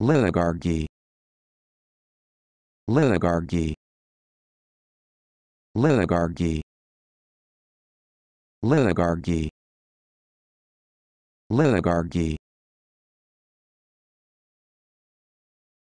Liligargi Liligargi Liligargi Liligargi Liligargi